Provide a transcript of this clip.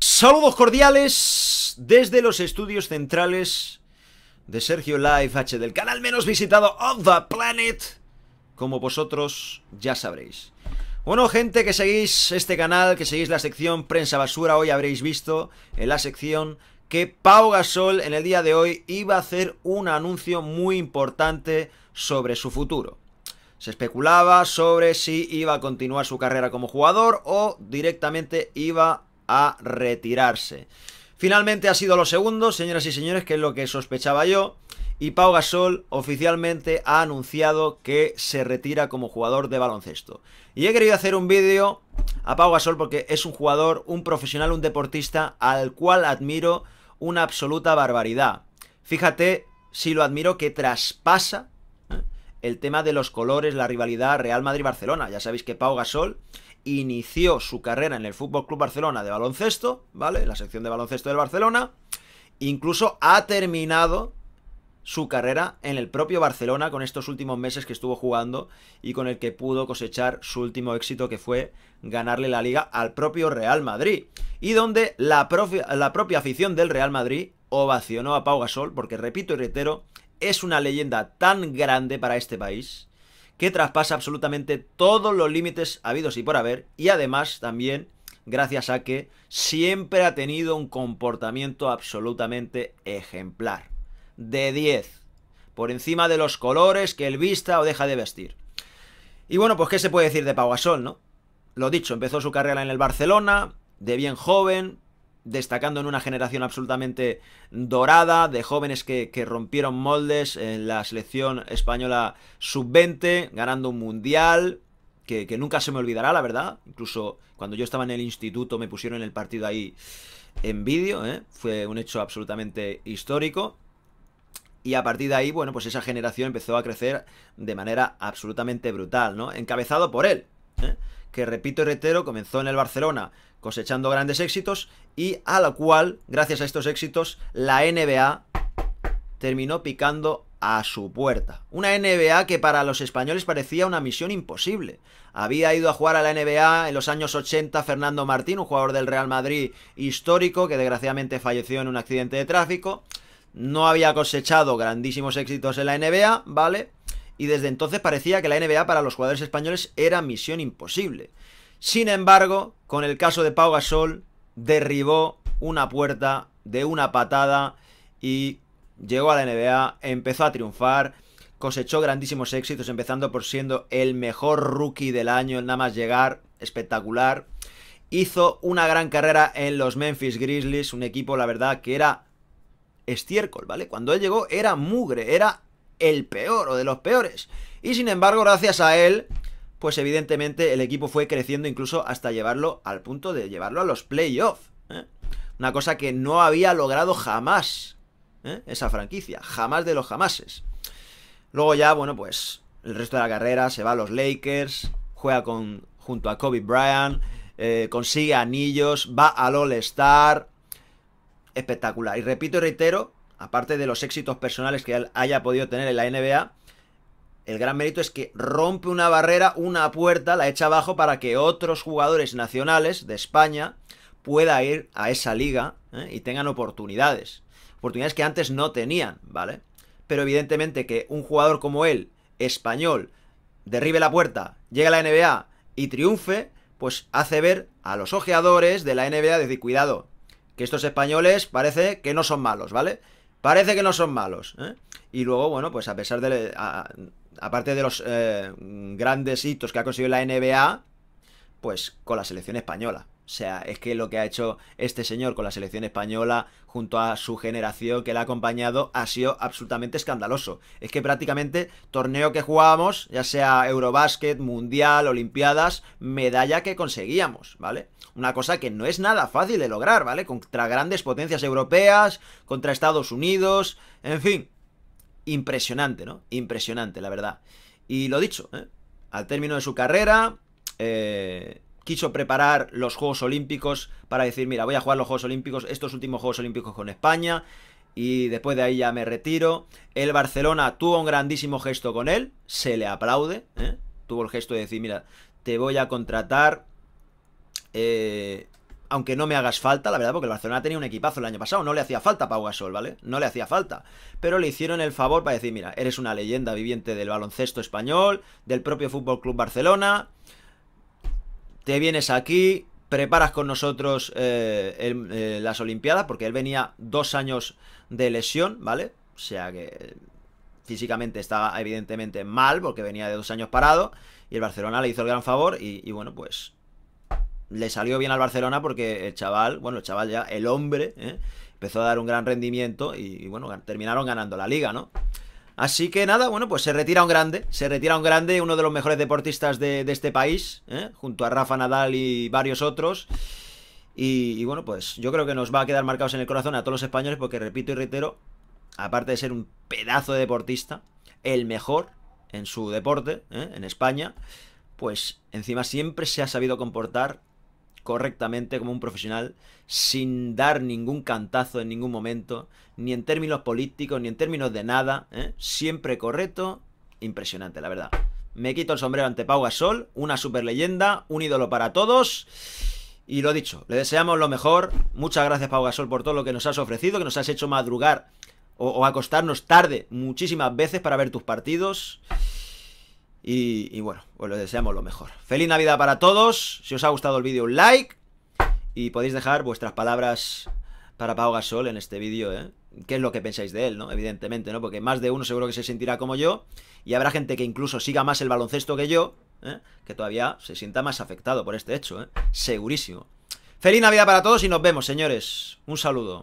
Saludos cordiales desde los estudios centrales de Sergio Live H del canal menos visitado of the planet, como vosotros ya sabréis. Bueno, gente que seguís este canal, que seguís la sección Prensa Basura, hoy habréis visto en la sección que Pau Gasol en el día de hoy iba a hacer un anuncio muy importante sobre su futuro. Se especulaba sobre si iba a continuar su carrera como jugador o directamente iba a retirarse. Finalmente ha sido lo segundo, señoras y señores, que es lo que sospechaba yo. Y Pau Gasol oficialmente ha anunciado que se retira como jugador de baloncesto. Y he querido hacer un vídeo a Pau Gasol porque es un jugador, un profesional, un deportista al cual admiro una absoluta barbaridad. Fíjate si lo admiro que traspasa ¿eh? el tema de los colores, la rivalidad Real Madrid-Barcelona. Ya sabéis que Pau Gasol inició su carrera en el Fútbol Club Barcelona de baloncesto, ¿vale? La sección de baloncesto del Barcelona. Incluso ha terminado su carrera en el propio Barcelona con estos últimos meses que estuvo jugando y con el que pudo cosechar su último éxito que fue ganarle la liga al propio Real Madrid. Y donde la, la propia afición del Real Madrid ovacionó a Pau Gasol porque, repito y reitero, es una leyenda tan grande para este país que traspasa absolutamente todos los límites habidos y por haber. Y además también gracias a que siempre ha tenido un comportamiento absolutamente ejemplar. De 10. Por encima de los colores que él vista o deja de vestir. Y bueno, pues qué se puede decir de Pau ¿no? Lo dicho, empezó su carrera en el Barcelona, de bien joven, destacando en una generación absolutamente dorada, de jóvenes que, rompieron moldes en la selección española sub-20, ganando un mundial, que, nunca se me olvidará, la verdad. Incluso cuando yo estaba en el instituto me pusieron el partido ahí en vídeo, ¿eh? fue un hecho absolutamente histórico. Y a partir de ahí, bueno, pues esa generación empezó a crecer de manera absolutamente brutal, ¿no? Encabezado por él, ¿eh? que repito y reitero, comenzó en el Barcelona cosechando grandes éxitos y a la cual, gracias a estos éxitos, la NBA terminó picando a su puerta. Una NBA que para los españoles parecía una misión imposible. Había ido a jugar a la NBA en los años 80 Fernando Martín, un jugador del Real Madrid histórico que desgraciadamente falleció en un accidente de tráfico. No había cosechado grandísimos éxitos en la NBA, ¿vale? y desde entonces parecía que la NBA para los jugadores españoles era misión imposible. Sin embargo, con el caso de Pau Gasol, derribó una puerta de una patada y llegó a la NBA, empezó a triunfar, cosechó grandísimos éxitos, empezando por siendo el mejor rookie del año, nada más llegar, espectacular. Hizo una gran carrera en los Memphis Grizzlies, un equipo, la verdad, que era estiércol, ¿vale? Cuando él llegó era mugre, era el peor o de los peores. Y sin embargo, gracias a él, pues evidentemente el equipo fue creciendo incluso hasta llevarlo al punto de llevarlo a los playoffs. ¿eh? Una cosa que no había logrado jamás ¿eh? esa franquicia, jamás de los jamases. Luego ya, bueno, pues el resto de la carrera se va a los Lakers, juega con, junto a Kobe Bryant, eh, consigue anillos, va al All Star, espectacular. Y repito y reitero aparte de los éxitos personales que haya podido tener en la NBA, el gran mérito es que rompe una barrera, una puerta, la echa abajo para que otros jugadores nacionales de España pueda ir a esa liga ¿eh? y tengan oportunidades. Oportunidades que antes no tenían, ¿vale? Pero evidentemente que un jugador como él, español, derribe la puerta, llega a la NBA y triunfe, pues hace ver a los ojeadores de la NBA, decir, cuidado, que estos españoles parece que no son malos, ¿vale? Parece que no son malos. ¿eh? Y luego, bueno, pues a pesar de... Aparte de los eh, grandes hitos que ha conseguido la NBA, pues con la selección española. O sea, es que lo que ha hecho este señor con la selección española junto a su generación que le ha acompañado ha sido absolutamente escandaloso. Es que prácticamente torneo que jugábamos, ya sea Eurobásquet, Mundial, Olimpiadas, medalla que conseguíamos, ¿vale? Una cosa que no es nada fácil de lograr, ¿vale? Contra grandes potencias europeas, contra Estados Unidos, en fin. Impresionante, ¿no? Impresionante, la verdad. Y lo dicho, ¿eh? al término de su carrera, eh, quiso preparar los Juegos Olímpicos para decir, mira, voy a jugar los Juegos Olímpicos, estos últimos Juegos Olímpicos con España, y después de ahí ya me retiro. El Barcelona tuvo un grandísimo gesto con él, se le aplaude, ¿eh? tuvo el gesto de decir, mira, te voy a contratar, eh, aunque no me hagas falta, la verdad, porque el Barcelona tenía un equipazo el año pasado, no le hacía falta Pau Gasol, ¿vale? No le hacía falta, pero le hicieron el favor para decir, mira, eres una leyenda viviente del baloncesto español, del propio Fútbol Club Barcelona, te vienes aquí, preparas con nosotros eh, eh, las Olimpiadas, porque él venía dos años de lesión, ¿vale? O sea que eh, físicamente estaba evidentemente mal, porque venía de dos años parado, y el Barcelona le hizo el gran favor, y, bueno, pues le salió bien al Barcelona porque el chaval, bueno, el chaval ya, el hombre, empezó a dar un gran rendimiento y bueno, terminaron ganando la liga, ¿no? Así que nada, bueno, pues se retira un grande, se retira un grande, uno de los mejores deportistas de, este país, ¿eh? junto a Rafa Nadal y varios otros. Y, bueno, pues yo creo que nos va a quedar marcados en el corazón a todos los españoles porque, repito y reitero, aparte de ser un pedazo de deportista, el mejor en su deporte, ¿eh? en España, pues encima siempre se ha sabido comportar correctamente como un profesional sin dar ningún cantazo en ningún momento, ni en términos políticos, ni en términos de nada, ¿eh? siempre correcto, impresionante, la verdad. Me quito el sombrero ante Pau Gasol, una super leyenda, un ídolo para todos. Y lo dicho, le deseamos lo mejor. Muchas gracias, Pau Gasol, por todo lo que nos has ofrecido, que nos has hecho madrugar o, o acostarnos tarde muchísimas veces para ver tus partidos. Y, bueno, os lo deseamos lo mejor. Feliz Navidad para todos. Si os ha gustado el vídeo, un like. Y podéis dejar vuestras palabras para Pau Gasol en este vídeo, ¿eh? ¿Qué es lo que pensáis de él, no? Evidentemente, ¿no? Porque más de uno seguro que se sentirá como yo. Y habrá gente que incluso siga más el baloncesto que yo, ¿eh? Que todavía se sienta más afectado por este hecho, ¿eh? Segurísimo. Feliz Navidad para todos y nos vemos, señores. Un saludo.